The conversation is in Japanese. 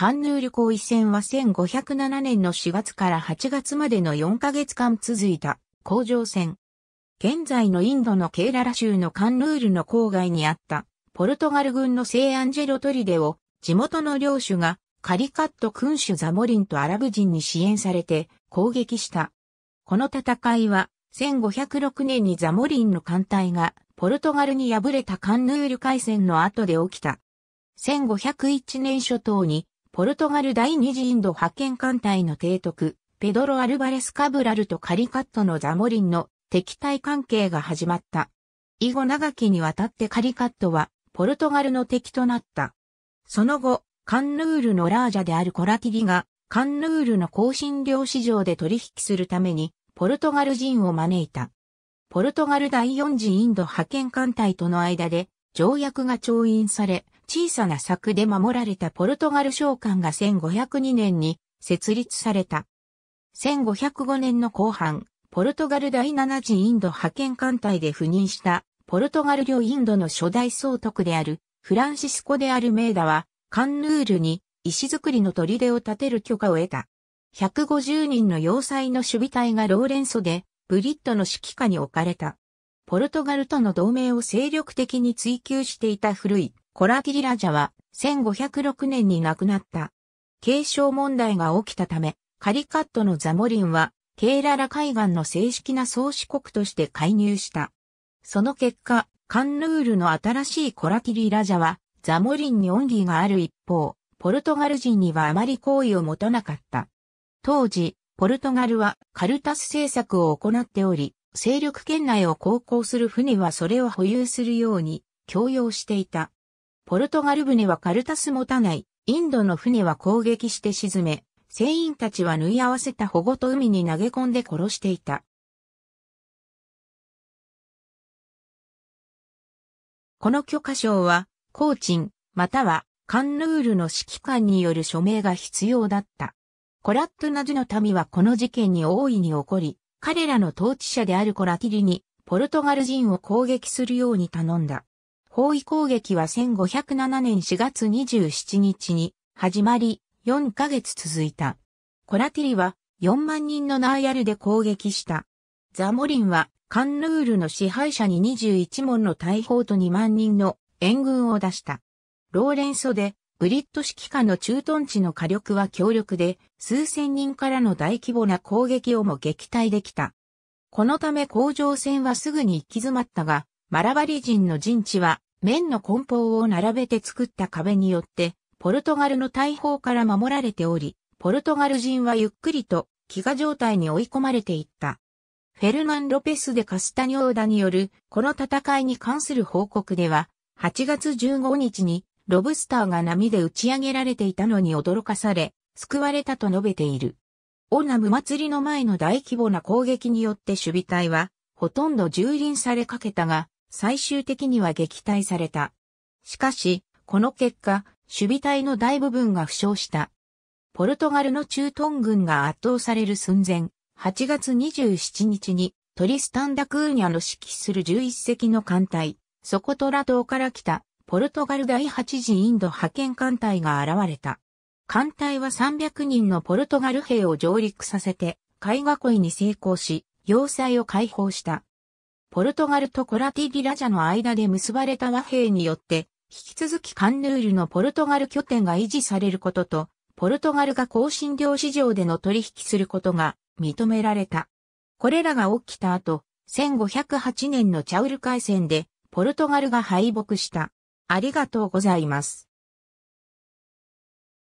カンヌール行為戦は1507年の4月から8月までの4ヶ月間続いた工場戦。現在のインドのケーララ州のカンヌールの郊外にあったポルトガル軍の聖アンジェロトリデを地元の領主がカリカット君主ザモリンとアラブ人に支援されて攻撃した。この戦いは1506年にザモリンの艦隊がポルトガルに敗れたカンヌール海戦の後で起きた。1501年初頭にポルトガル第二次インド派遣艦隊の提督、ペドロ・アルバレス・カブラルとカリカットのザモリンの敵対関係が始まった。以後長きにわたってカリカットは、ポルトガルの敵となった。その後、カンヌールのラージャであるコラティリが、カンヌールの香辛料市場で取引するために、ポルトガル人を招いた。ポルトガル第四次インド派遣艦隊との間で、条約が調印され、小さな柵で守られたポルトガル商館が1502年に設立された。1505年の後半、ポルトガル第7次インド派遣艦隊で赴任したポルトガル領インドの初代総督であるフランシスコ・であるメーダはカンヌールに石造りの砦を建てる許可を得た。150人の要塞の守備隊がローレンソでブリットの指揮下に置かれた。ポルトガルとの同盟を精力的に追求していた古いコラキリラジャは1506年に亡くなった。継承問題が起きたため、カリカットのザモリンは、ケーララ海岸の正式な創始国として介入した。その結果、カンヌールの新しいコラキリラジャは、ザモリンに恩義がある一方、ポルトガル人にはあまり好意を持たなかった。当時、ポルトガルはカルタス政策を行っており、勢力圏内を航行する船はそれを保有するように強要していた。ポルトガル船はカルタス持たない、インドの船は攻撃して沈め、船員たちは縫い合わせた保護と海に投げ込んで殺していた。この許可証は、コーチン、または、カンヌールの指揮官による署名が必要だった。コラットナジの民はこの事件に大いに起こり、彼らの統治者であるコラティリに、ポルトガル人を攻撃するように頼んだ。包囲攻撃は1507年4月27日に始まり、4ヶ月続いた。コラティリは4万人のナーヤルで攻撃した。ザモリンはカンヌールの支配者に21門の大砲と2万人の援軍を出した。ローレンソでブリット指揮下の駐屯地の火力は強力で、数千人からの大規模な攻撃をも撃退できた。このため甲状戦はすぐに行き詰まったが、マラバリ人の陣地は面の梱包を並べて作った壁によって、ポルトガルの大砲から守られており、ポルトガル人はゆっくりと飢餓状態に追い込まれていった。フェルナン・ロペス・でカスタニオーダによるこの戦いに関する報告では、8月15日にロブスターが波で打ち上げられていたのに驚かされ、救われたと述べている。オナム祭りの前の大規模な攻撃によって守備隊は、ほとんど蹂躙されかけたが、最終的には撃退された。しかし、この結果、守備隊の大部分が負傷した。ポルトガルの駐屯軍が圧倒される寸前、8月27日にトリスタンダ・クーニャの指揮する11隻の艦隊、ソコトラ島から来たポルトガル第8次インド派遣艦隊が現れた。艦隊は300人のポルトガル兵を上陸させて、海囲いに成功し、要塞を解放した。ポルトガルとコラティディラジャの間で結ばれた和平によって、引き続きカンヌールのポルトガル拠点が維持されることと、ポルトガルが香辛料市場での取引することが認められた。これらが起きた後、1508年のチャウル海戦で、ポルトガルが敗北した。ありがとうございます。